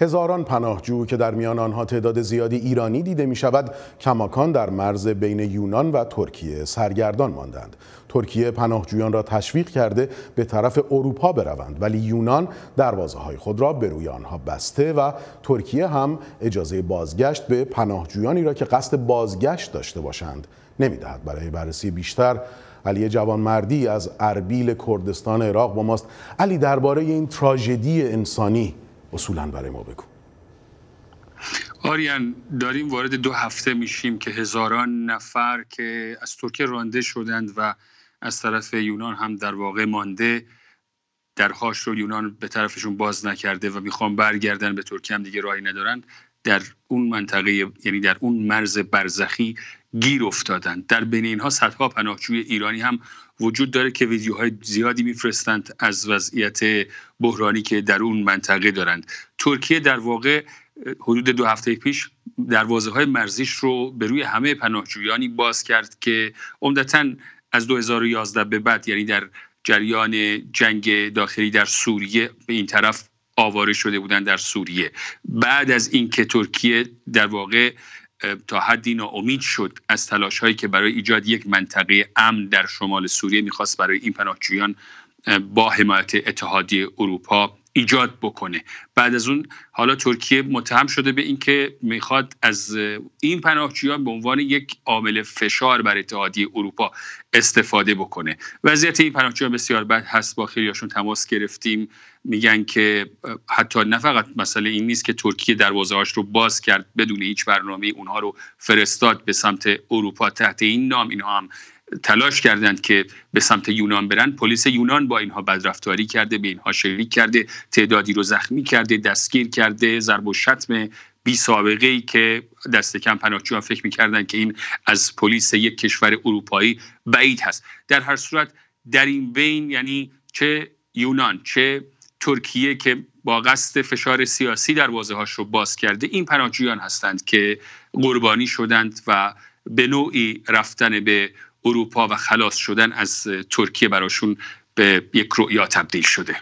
هزاران پناهجو که در میان آنها تعداد زیادی ایرانی دیده می شود کماکان در مرز بین یونان و ترکیه سرگردان ماندند ترکیه پناهجویان را تشویق کرده به طرف اروپا بروند ولی یونان دروازه های خود را به روی آنها بسته و ترکیه هم اجازه بازگشت به پناهجویانی را که قصد بازگشت داشته باشند نمیدهد برای بررسی بیشتر علی جوانمردی از اربیل کردستان عراق با ماست علی درباره این تراژدی انسانی اصولا برای ما بگو آریان داریم وارد دو هفته میشیم که هزاران نفر که از ترکیه رانده شدند و از طرف یونان هم در واقع مانده درخواست رو یونان به طرفشون باز نکرده و میخوام برگردن به ترکیه هم دیگه راهی ندارند در اون منطقه یعنی در اون مرز برزخی گیر افتادند در بین اینها صدها پناهجوی ایرانی هم وجود داره که ویدیوهای زیادی میفرستند از وضعیت بحرانی که در اون منطقه دارند ترکیه در واقع حدود دو هفته پیش دروازه های مرزیش رو به روی همه پناهجویانی باز کرد که عمدتا از 2011 به بعد یعنی در جریان جنگ داخلی در سوریه به این طرف آواره شده بودن در سوریه بعد از اینکه ترکیه در واقع تا حدی ناامید شد از تلاش هایی که برای ایجاد یک منطقه امن در شمال سوریه میخواست برای این پناهجویان با حمایت اتحادیه اروپا ایجاد بکنه بعد از اون حالا ترکیه متهم شده به اینکه میخواد از این پناهجویان به عنوان یک عامل فشار بر اتحادیه اروپا استفاده بکنه وضعیت این پناهجویان بسیار بد هست با خیلیاشون تماس گرفتیم میگن که حتی نه فقط مسئله این نیست که ترکیه دروازه هاش رو باز کرد بدون هیچ برنامه اونها رو فرستاد به سمت اروپا تحت این نام اینها هم تلاش کردند که به سمت یونان برند پلیس یونان با اینها بدرفتاری کرده به اینها شریک کرده تعدادی رو زخمی کرده دستگیر کرده ضرب و شتم بی سابقه ای که دست کم پناهجویان فکر میکردن که این از پلیس یک کشور اروپایی بعید هست در هر صورت در این بین یعنی چه یونان چه ترکیه که با قصد فشار سیاسی دروازه هاش رو باز کرده این پناهجویان هستند که قربانی شدند و به نوعی رفتن به اروپا و خلاص شدن از ترکیه براشون به یک رؤیا تبدیل شده